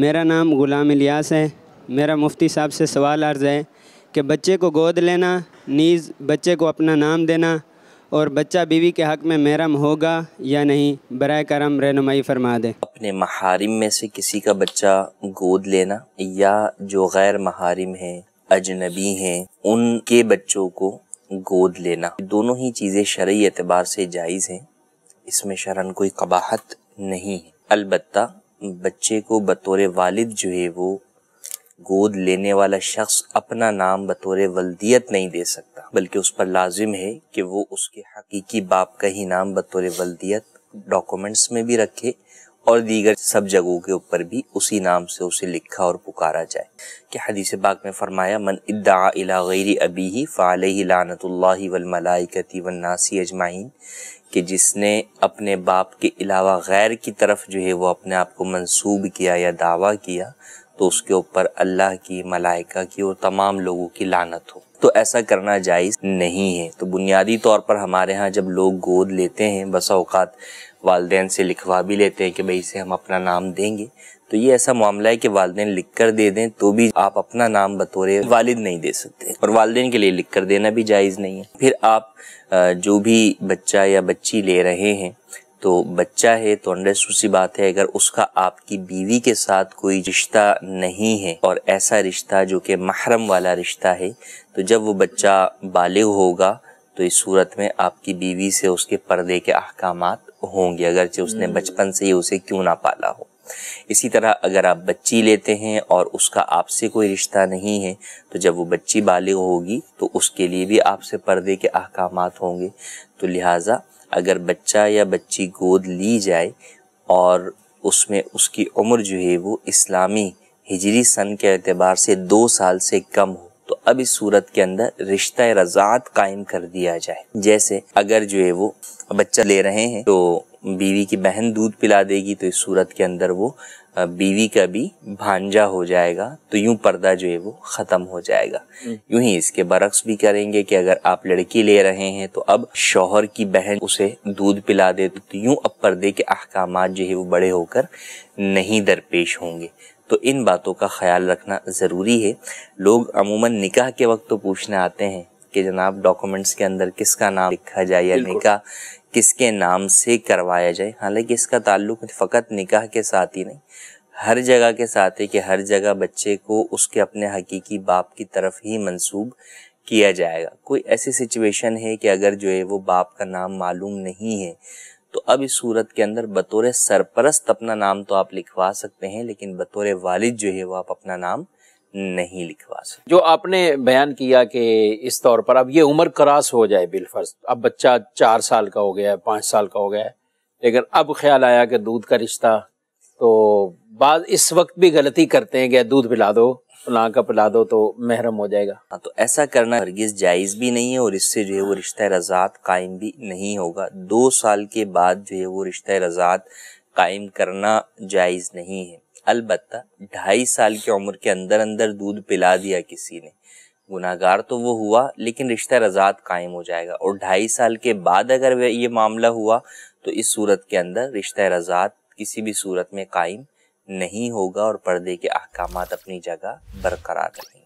मेरा नाम ग़ुलाम इलियास है मेरा मुफ्ती साहब से सवाल अर्ज़ है कि बच्चे को गोद लेना नीज़ बच्चे को अपना नाम देना और बच्चा बीवी के हक़ में महरम होगा या नहीं बर करम रहनुमाई फरमा दे अपने महारिम में से किसी का बच्चा गोद लेना या जो गैर महारिम हैं अजनबी हैं उनके बच्चों को गोद लेना दोनों ही चीज़ें शर्य एतबार से जायज़ हैं इसमें शरण कोई कबाहत नहीं है अलबत्ता बच्चे को बतौर वालिद जो है वो गोद लेने वाला शख्स अपना नाम बतौर वल्दियत नहीं दे सकता बल्कि उस पर लाजिम है कि वो उसके हकीकी बाप का ही नाम बतौर वल्दियत डॉक्यूमेंट्स में भी रखे और दीगर सब जगहों के ऊपर भी उसी नाम से उसे लिखा और पुकारा जाए कि हदीस पाक में फरमाया मन इद्दा इला गैरी अबी ही फ़ाल लानतुल्ला वलमलाइकती वन्नासी अजमाइन कि जिसने अपने बाप के अलावा गैर की तरफ जो है वो अपने आप को मंसूब किया या दावा किया तो उसके ऊपर अल्लाह की मलाइका की और तमाम लोगों की लानत हो तो ऐसा करना जायज़ नहीं है तो बुनियादी तौर पर हमारे यहाँ जब लोग गोद लेते हैं बस अवकात वालदेन से लिखवा भी लेते हैं कि भाई इसे हम अपना नाम देंगे तो ये ऐसा मामला है कि वालदेन लिख कर दे दें तो भी आप अपना नाम बतौरे वालिद नहीं दे सकते और वालदेन के लिए लिख कर देना भी जायज़ नहीं है फिर आप जो भी बच्चा या बच्ची ले रहे हैं तो बच्चा है तो अंडरस्टूड सी बात है अगर उसका आपकी बीवी के साथ कोई रिश्ता नहीं है और ऐसा रिश्ता जो कि महरम वाला रिश्ता है तो जब वो बच्चा बालिग होगा तो इस सूरत में आपकी बीवी से उसके पर्दे के अहकाम होंगे अगरचे उसने हम्म। बचपन से ही उसे क्यों ना पाला हो इसी तरह अगर आप बच्ची लेते हैं और उसका आपसे कोई रिश्ता नहीं है तो जब वो बच्ची बालिग होगी तो उसके लिए भी आपसे पर्दे के अहकाम होंगे तो लिहाजा अगर बच्चा या बच्ची गोद ली जाए और उसमें उसकी उम्र जो है वो इस्लामी हिजरी सन के अतबार से दो साल से कम हो तो अब इस सूरत के अंदर रिश्ता रजात कायम कर दिया जाए जैसे अगर जो है वो बच्चा ले रहे हैं तो बीवी की बहन दूध पिला देगी तो इस सूरत के अंदर वो बीवी का भी भांजा हो जाएगा तो यूं पर्दा जो है वो ख़त्म हो जाएगा हम्म। यूं ही इसके बरक्स भी करेंगे कि अगर आप लड़की ले रहे हैं तो अब शोहर की बहन उसे दूध पिला दे तो यूं अब पर्दे के अहकाम जो है वो बड़े होकर नहीं दरपेश होंगे तो इन बातों का ख्याल रखना ज़रूरी है लोग अमूमन निकाह के वक्त तो पूछने आते हैं कि जनाब डॉक्यूमेंट्स के अंदर किसका नाम लिखा जाए या निकाह किसके नाम से करवाया जाए हालांकि इसका ताल्लुक फ़कत निकाह के साथ ही नहीं हर जगह के साथ ही कि हर जगह बच्चे को उसके अपने हकीकी बाप की तरफ ही मंसूब किया जाएगा कोई ऐसी सिचुएशन है कि अगर जो है वो बाप का नाम मालूम नहीं है तो अब इस सूरत के अंदर बतौर सरपरस्त अपना नाम तो आप लिखवा सकते हैं लेकिन बतौर वालिद जो है वो आप अपना नाम नहीं लिखवा सकते जो आपने बयान किया कि इस तौर पर अब ये उम्र क्रास हो जाए बिलफर्ज अब बच्चा चार साल का हो गया है पाँच साल का हो गया है लेकिन अब ख्याल आया कि दूध का रिश्ता तो बाद इस वक्त भी गलती करते हैं कि दूध पिला दो फला का पिला दो तो महरम हो जाएगा हाँ तो ऐसा करना हरगिज जायज़ भी नहीं है और इससे जो है वो रिश्ता रजात कायम भी नहीं होगा दो साल के बाद जो है वो रिश्ता रजात कायम करना जायज़ नहीं है अलबत्ता ढाई साल की उम्र के अंदर अंदर दूध पिला दिया किसी ने गुनागार तो वो हुआ लेकिन रिश्ता रजात कायम हो जाएगा और ढाई साल के बाद अगर ये मामला हुआ तो इस सूरत के अंदर रिश्ता रजात किसी भी सूरत में कायम नहीं होगा और पर्दे के अहकाम अपनी जगह बरकरार रहेंगे